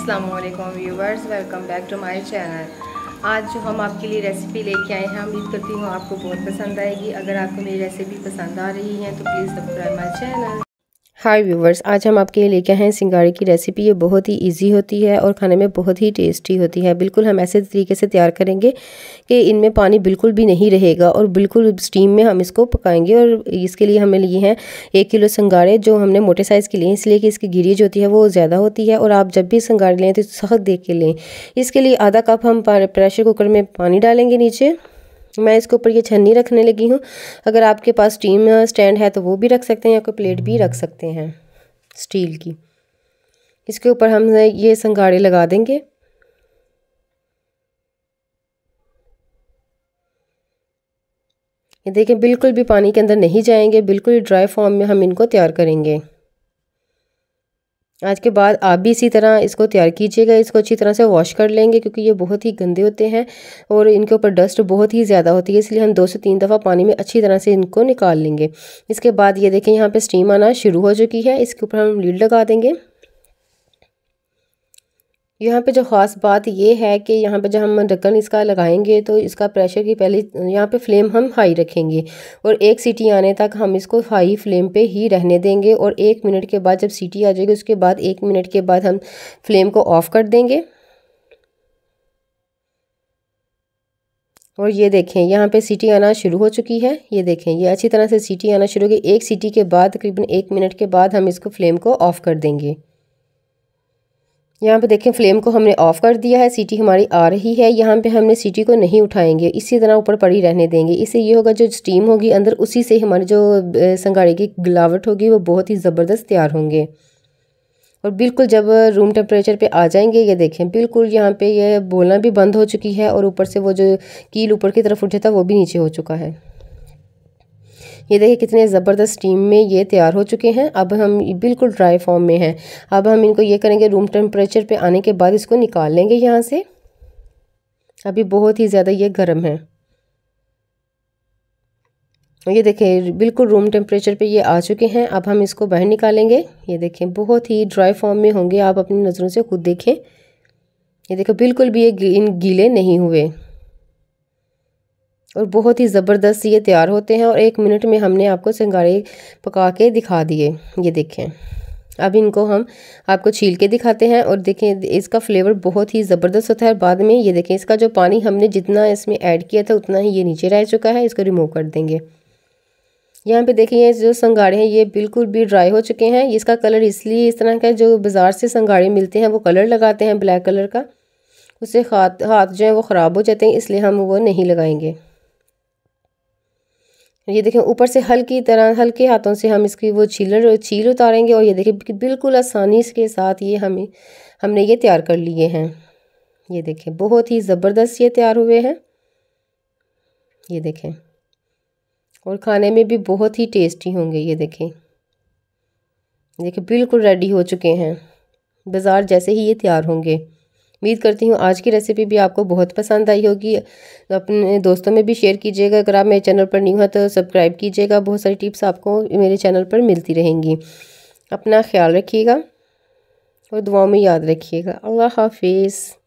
Aslam viewers welcome back to my channel आज जो हम आपके लिए रेसिपी लेके आए हैं उम्मीद करती हूँ आपको बहुत पसंद आएगी अगर आपको मेरी रेसिपी पसंद आ रही है तो please subscribe my channel hi viewers आज हम आपके लिए लेके आए हैं सिंगाड़े की रेसिपी ये बहुत ही इजी होती है और खाने में बहुत ही टेस्टी होती है बिल्कुल हम ऐसे तरीके से तैयार करेंगे कि इनमें पानी बिल्कुल भी नहीं रहेगा और बिल्कुल स्टीम में हम इसको पकाएंगे और इसके लिए हमें लिए हैं एक किलो सिंगाड़े जो हमने मोटे साइज़ के लिए इसलिए कि इसकी गिरी जो होती है वो ज़्यादा होती है और आप जब भी सिंगाड़े लें तो सख्त देख के लें इसके लिए आधा कप हम प्रेशर कुकर में पानी डालेंगे नीचे मैं इसके ऊपर ये छन्नी रखने लगी हूँ अगर आपके पास स्टीम स्टैंड है तो वो भी रख सकते हैं या कोई प्लेट भी रख सकते हैं स्टील की इसके ऊपर हम ये संगाड़े लगा देंगे ये देखें बिल्कुल भी पानी के अंदर नहीं जाएंगे बिल्कुल ड्राई फॉर्म में हम इनको तैयार करेंगे आज के बाद आप भी इसी तरह इसको तैयार कीजिएगा इसको अच्छी तरह से वॉश कर लेंगे क्योंकि ये बहुत ही गंदे होते हैं और इनके ऊपर डस्ट बहुत ही ज़्यादा होती है इसलिए हम दो से तीन दफ़ा पानी में अच्छी तरह से इनको निकाल लेंगे इसके बाद ये देखें यहाँ पर स्टीम आना शुरू हो चुकी है इसके ऊपर हम लीड लगा देंगे यहाँ पे जो ख़ास बात ये है कि यहाँ पे जब हम ढक्कन इसका लगाएंगे तो इसका प्रेशर की पहले यहाँ पे फ्लेम हम हाई रखेंगे और एक सीटी आने तक हम इसको हाई फ्लेम पे ही रहने देंगे और एक मिनट के बाद जब सीटी आ जाएगी उसके बाद एक मिनट के बाद हम फ्लेम को ऑफ़ कर देंगे और ये देखें यहाँ पे सीटी आना शुरू हो चुकी है ये देखें ये अच्छी तरह से सीटी आना शुरू हो गई एक सीटी के बाद तकरीबन एक मिनट के बाद हम इसको फ्लेम को ऑफ़ कर देंगे यहाँ पे देखें फ्लेम को हमने ऑफ़ कर दिया है सीटी हमारी आ रही है यहाँ पे हमने सीटी को नहीं उठाएंगे इसी तरह ऊपर पड़ी रहने देंगे इससे ये होगा जो स्टीम होगी अंदर उसी से हमारे जो संगाड़े की गिलावट होगी वो बहुत ही ज़बरदस्त तैयार होंगे और बिल्कुल जब रूम टेम्परेचर पे आ जाएंगे ये देखें बिल्कुल यहाँ पे ये बोलना भी बंद हो चुकी है और ऊपर से वो जो कील ऊपर की तरफ उठा था वो भी नीचे हो चुका है ये देखिए कितने ज़बरदस्त स्टीम में ये तैयार हो चुके हैं अब हम बिल्कुल ड्राई फॉर्म में हैं अब हम इनको ये करेंगे रूम टेम्परेचर पे आने के बाद इसको निकाल लेंगे यहाँ से अभी बहुत ही ज़्यादा ये गर्म है ये देखें बिल्कुल रूम टेम्परेचर पे ये आ चुके हैं अब हम इसको बाहर निकालेंगे ये देखें बहुत ही ड्राई फॉर्म में होंगे आप अपनी नज़रों से खुद देखें ये देखो बिल्कुल भी ये इन गीले नहीं हुए और बहुत ही ज़बरदस्त ये तैयार होते हैं और एक मिनट में हमने आपको सिंगारे पका के दिखा दिए ये देखें अब इनको हम आपको छील के दिखाते हैं और देखें इसका फ्लेवर बहुत ही ज़बरदस्त होता है बाद में ये देखें इसका जो पानी हमने जितना इसमें ऐड किया था उतना ही ये नीचे रह चुका है इसको रिमूव कर देंगे यहाँ पे देखिए ये जो संगाड़े हैं ये बिल्कुल भी ड्राई हो चुके हैं इसका कलर इसलिए इस तरह का जो बाज़ार से संगाड़े मिलते हैं वो कलर लगाते हैं ब्लैक कलर का उससे हाथ हाथ जो है वो ख़राब हो जाते हैं इसलिए हम वो नहीं लगाएंगे ये देखें ऊपर से हल्की तरह हल्के हाथों से हम इसकी वो छीलर छील उतारेंगे और ये देखें बिल्कुल आसानी के साथ ये हमें हमने ये तैयार कर लिए हैं ये देखें बहुत ही ज़बरदस्त ये तैयार हुए हैं ये देखें और खाने में भी बहुत ही टेस्टी होंगे ये देखें देखें बिल्कुल रेडी हो चुके हैं बाज़ार जैसे ही ये तैयार होंगे उम्मीद करती हूँ आज की रेसिपी भी आपको बहुत पसंद आई होगी अपने दोस्तों में भी शेयर कीजिएगा अगर आप मेरे चैनल पर नहीं हैं तो सब्सक्राइब कीजिएगा बहुत सारी टिप्स आपको मेरे चैनल पर मिलती रहेंगी अपना ख्याल रखिएगा और दुआ में याद रखिएगा अल्लाह हाफिज़